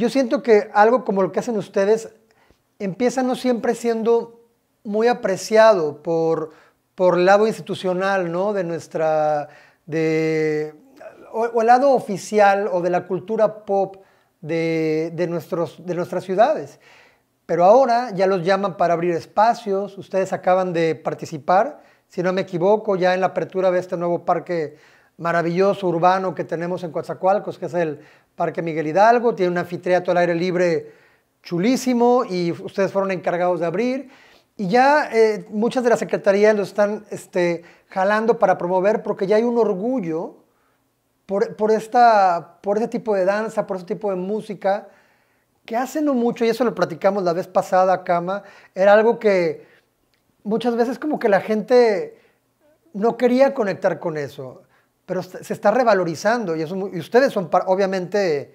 Yo siento que algo como lo que hacen ustedes empieza no siempre siendo muy apreciado por, por el lado institucional, ¿no? De nuestra, de, o, el lado oficial o de la cultura pop de, nuestros, de nuestras ciudades. Pero ahora ya los llaman para abrir espacios, ustedes acaban de participar, si no me equivoco, ya en la apertura de este nuevo parque maravilloso urbano que tenemos en Coatzacoalcos, que es el Parque Miguel Hidalgo. Tiene un anfiteatro al aire libre chulísimo y ustedes fueron encargados de abrir. Y ya eh, muchas de las secretarías lo están este, jalando para promover porque ya hay un orgullo por, por, esta, por este tipo de danza, por ese tipo de música, que hace no mucho, y eso lo platicamos la vez pasada, Cama, era algo que muchas veces como que la gente no quería conectar con eso pero se está revalorizando y, ustedes son obviamente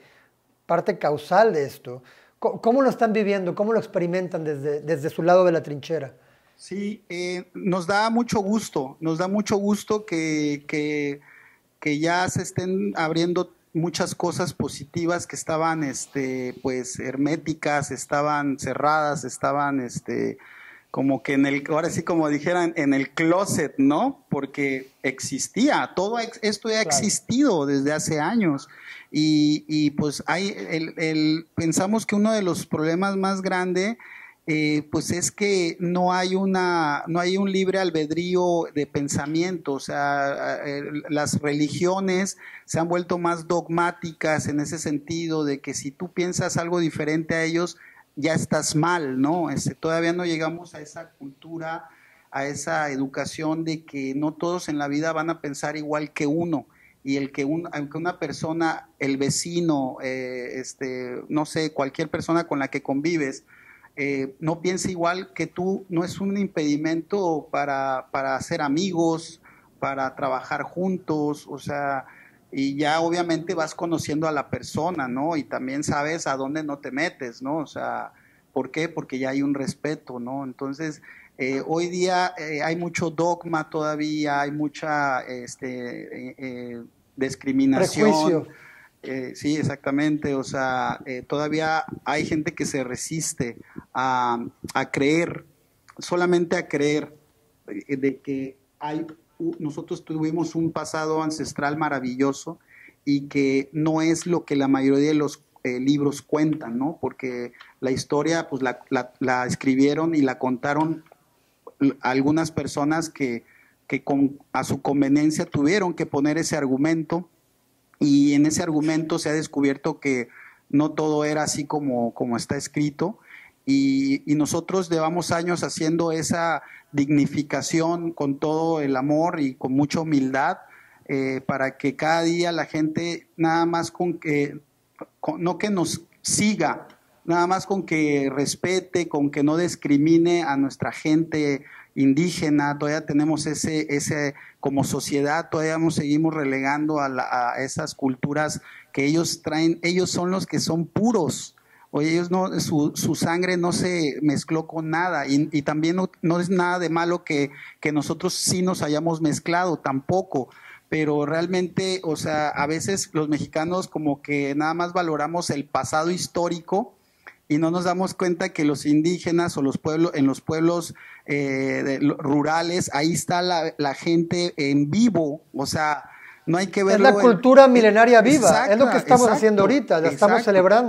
parte causal de esto. ¿Cómo, lo están viviendo? ¿Cómo lo experimentan desde, su lado de la trinchera? Sí, eh, nos da mucho gusto, nos da mucho gusto que, que, ya se estén abriendo muchas cosas positivas que estaban este, pues herméticas, estaban cerradas, estaban este, como que en el, ahora sí como dijeran, en el closet, ¿no? Porque existía, todo esto ya ha existido desde hace años. Y, y pues hay, el, el, pensamos que uno de los problemas más grandes, eh, pues es que no hay una, no hay un libre albedrío de pensamiento, o sea, eh, las religiones se han vuelto más dogmáticas en ese sentido de que si tú piensas algo diferente a ellos, ya estás mal, ¿no? Este, todavía no llegamos a esa cultura, a esa educación de que no todos en la vida van a pensar igual que uno y el que un, aunque una persona, el vecino, eh, este, no sé, cualquier persona con la que convives, eh, no piensa igual que tú, no es un impedimento para, para ser amigos, para trabajar juntos, o sea, y ya obviamente vas conociendo a la persona, ¿no? Y también sabes a dónde no te metes, ¿no? O sea, ¿por qué? Porque ya hay un respeto, ¿no? Entonces, eh, hoy día eh, hay mucho dogma todavía, hay mucha este, eh, discriminación. sí, exactamente. O sea, todavía hay gente que se resiste a, a creer, solamente a creer de que hay nosotros tuvimos un pasado ancestral maravilloso y que no es lo que la mayoría de los eh, libros cuentan, ¿no? Porque la historia, pues la, escribieron y la contaron algunas personas que, que a su conveniencia tuvieron que poner ese argumento y en ese argumento se ha descubierto que no todo era así como, como está escrito y, nosotros llevamos años haciendo esa dignificación con todo el amor y con mucha humildad eh, para que cada día la gente nada más con que, no que nos siga, nada más con que respete, con que no discrimine a nuestra gente indígena, todavía tenemos ese, ese como sociedad, todavía nos seguimos relegando a esas culturas que ellos traen, ellos son los que son puros, Oye, ellos no, su, sangre no se mezcló con nada y, también no, es nada de malo que, nosotros sí nos hayamos mezclado tampoco pero realmente, o sea, a veces los mexicanos como que nada más valoramos el pasado histórico y no nos damos cuenta que los indígenas o los pueblos, en los pueblos eh, rurales, ahí está la, gente en vivo, o sea, no hay que verlo. Es la cultura milenaria viva, es lo que estamos haciendo ahorita, la estamos celebrando.